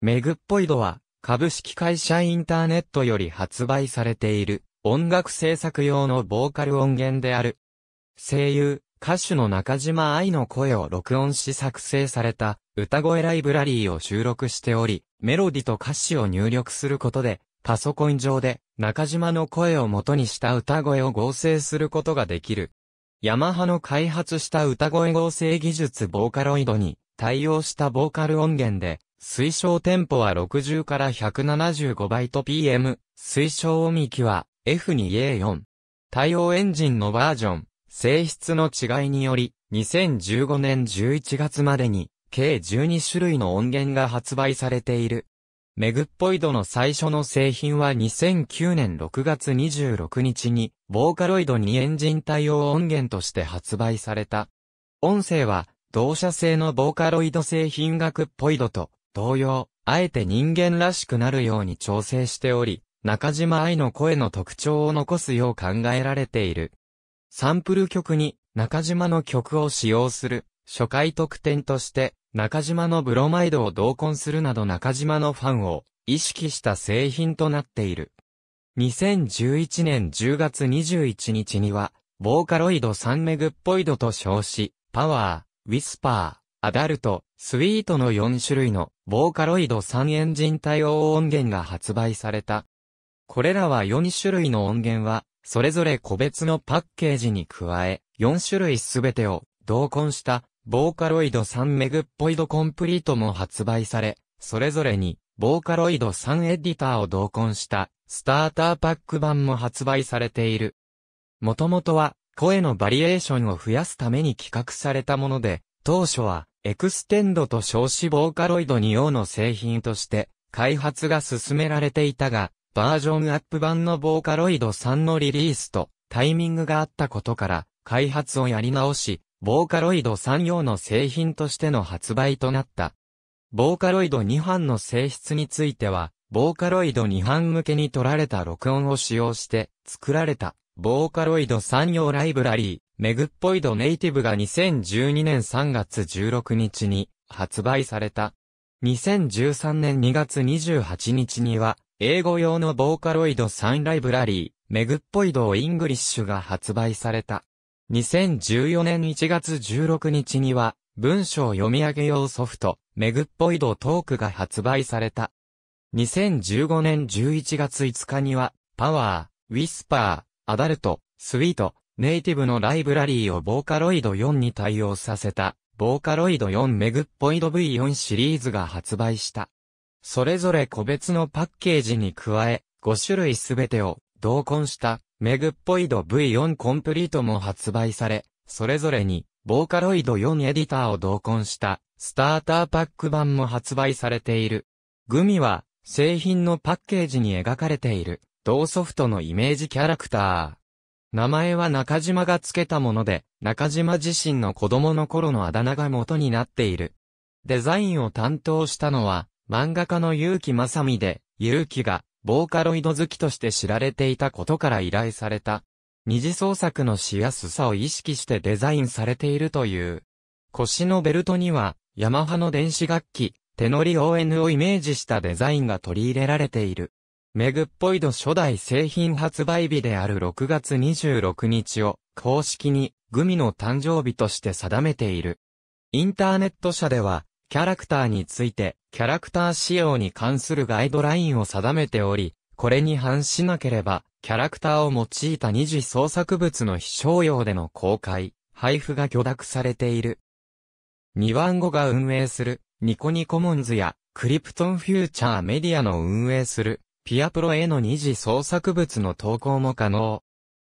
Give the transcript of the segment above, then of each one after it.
メグっぽいドは、株式会社インターネットより発売されている、音楽制作用のボーカル音源である。声優、歌手の中島愛の声を録音し作成された歌声ライブラリーを収録しており、メロディと歌詞を入力することで、パソコン上で中島の声を元にした歌声を合成することができる。ヤマハの開発した歌声合成技術ボーカロイドに対応したボーカル音源で、推奨テンポは60から175バイト PM、推奨音域は F2A4。対応エンジンのバージョン、性質の違いにより、2015年11月までに、計12種類の音源が発売されている。メグっぽいどの最初の製品は2009年6月26日に、ボーカロイドにエンジン対応音源として発売された。音声は、同社製のボーカロイド製品学っぽいどと同様、あえて人間らしくなるように調整しており、中島愛の声の特徴を残すよう考えられている。サンプル曲に中島の曲を使用する初回特典として中島のブロマイドを同梱するなど中島のファンを意識した製品となっている。2011年10月21日には、ボーカロイド3メグっぽいドと称し、パワー、ウィスパー、アダルト、スイートの4種類のボーカロイド3エンジン対応音源が発売された。これらは4種類の音源は、それぞれ個別のパッケージに加え、4種類すべてを同梱したボーカロイド3メグっぽいドコンプリートも発売され、それぞれにボーカロイド3エディターを同梱したスターターパック版も発売されている。もともとは声のバリエーションを増やすために企画されたもので、当初は、エクステンドと少子ボーカロイド2用の製品として、開発が進められていたが、バージョンアップ版のボーカロイド3のリリースと、タイミングがあったことから、開発をやり直し、ボーカロイド3用の製品としての発売となった。ボーカロイド2版の性質については、ボーカロイド2版向けに取られた録音を使用して作られた、ボーカロイド3用ライブラリー、メグっぽいドネイティブが2012年3月16日に発売された。2013年2月28日には、英語用のボーカロイドサンライブラリー、メグっぽいドイングリッシュが発売された。2014年1月16日には、文章読み上げ用ソフト、メグっぽいドトークが発売された。2015年11月5日には、パワー、ウィスパー、アダルト、スイート、ネイティブのライブラリーをボーカロイド4に対応させた、ボーカロイド4メグポイド V4 シリーズが発売した。それぞれ個別のパッケージに加え、5種類すべてを同梱したメグポイド V4 コンプリートも発売され、それぞれにボーカロイド4エディターを同梱したスターターパック版も発売されている。グミは製品のパッケージに描かれている同ソフトのイメージキャラクター。名前は中島が付けたもので、中島自身の子供の頃のあだ名が元になっている。デザインを担当したのは、漫画家の結城正美で、結城が、ボーカロイド好きとして知られていたことから依頼された。二次創作のしやすさを意識してデザインされているという。腰のベルトには、ヤマハの電子楽器、手乗り ON をイメージしたデザインが取り入れられている。メグッポイド初代製品発売日である6月26日を公式にグミの誕生日として定めている。インターネット社ではキャラクターについてキャラクター仕様に関するガイドラインを定めており、これに反しなければキャラクターを用いた二次創作物の非商用での公開、配布が許諾されている。ニワンゴが運営するニコニコモンズやクリプトンフューチャーメディアの運営するピアプロへの二次創作物の投稿も可能。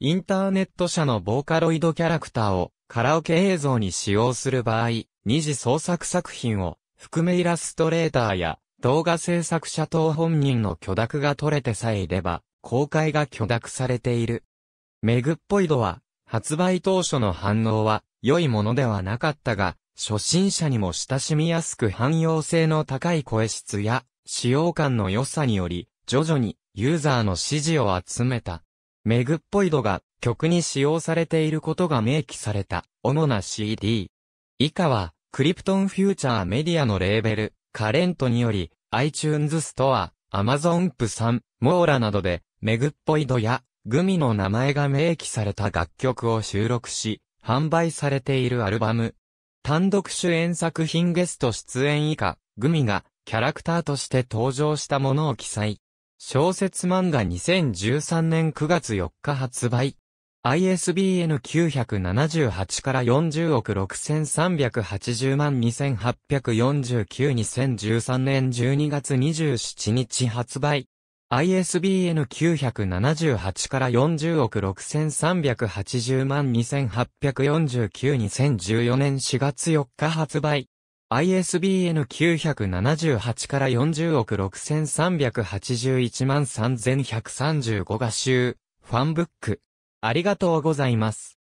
インターネット社のボーカロイドキャラクターをカラオケ映像に使用する場合、二次創作作品を含めイラストレーターや動画制作者等本人の許諾が取れてさえいれば、公開が許諾されている。メグっぽい度は、発売当初の反応は良いものではなかったが、初心者にも親しみやすく汎用性の高い声質や、使用感の良さにより、徐々にユーザーの支持を集めた。メグっぽい度が曲に使用されていることが明記された主な CD。以下はクリプトンフューチャーメディアのレーベル、カレントにより iTunes ストア、Amazon プさん、モーラなどでメグっぽい度やグミの名前が明記された楽曲を収録し、販売されているアルバム。単独主演作品ゲスト出演以下、グミがキャラクターとして登場したものを記載。小説漫画2013年9月4日発売。ISBN 978から40億6380万2849-2013年12月27日発売。ISBN 978から40億6380万2849-2014年4月4日発売。ISBN 978から40億6381万3135画集、ファンブック。ありがとうございます。